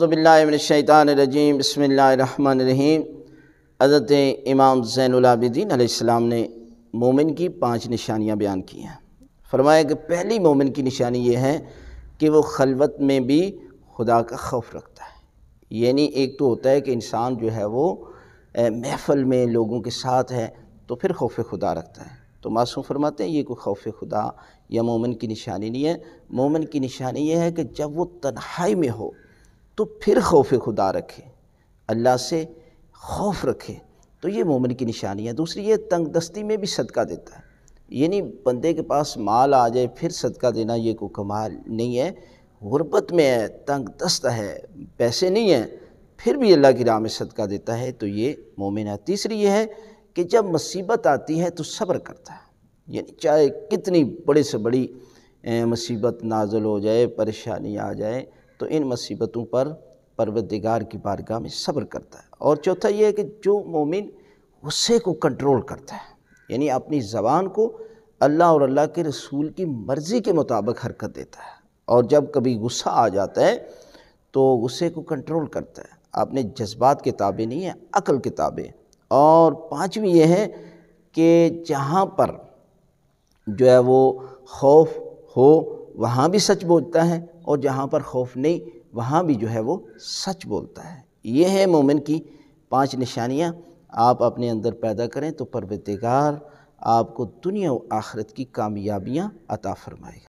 ज़बिल्लाशैतानरजीम बसमीम अज़रत इमाम ज़ैनलाबिद्दीन आसमाम ने मोमिन की पांच निशानियां बयान की हैं फरमाया कि पहली मोमिन की निशानी ये है कि वो खलवत में भी खुदा का खौफ रखता है यानी एक तो होता है कि इंसान जो है वो महफल में लोगों के साथ है तो फिर खौफ खुदा रखता है तो मासूम फरमाते हैं ये कोई खौफ खुदा या मोमिन की निशानी नहीं है मोमिन की निशानी ये है कि जब वो तनहाई में हो तो फिर खौफ खुदा रखे अल्लाह से खौफ रखे तो ये मोमिन की निशानी है दूसरी ये तंग दस्ती में भी सदका देता है ये नहीं बंदे के पास माल आ जाए फिर सदका देना ये को कमाल नहीं है गुर्बत में है तंग दस्त है पैसे नहीं हैं फिर भी अल्लाह की राह में सदका देता है तो ये मोमिन है तीसरी ये है कि जब मुसीबत आती है तो सब्र करता है यानी चाहे कितनी बड़े से बड़ी मुसीबत नाजल हो जाए परेशानी आ जाए तो इन मुसीबतों पर परवदिगार की बारगाह में सब्र करता है और चौथा ये है कि जो मोमिन गुस्से को कंट्रोल करता है यानी अपनी ज़बान को अल्लाह और अल्लाह के रसूल की मर्ज़ी के मुताबिक हरकत देता है और जब कभी गुस्सा आ जाता है तो गुस्से को कंट्रोल करता है अपने जज्बात के ताबे नहीं है अकल के ताबे और पाँचवीं ये है कि जहाँ पर जो है वो खौफ हो वहाँ भी सच बोलता है और जहाँ पर खौफ नहीं वहाँ भी जो है वो सच बोलता है ये है मोमिन की पांच निशानियाँ आप अपने अंदर पैदा करें तो परवरदिगार आपको दुनिया व आखरत की कामयाबियाँ अता फ़रमाएगा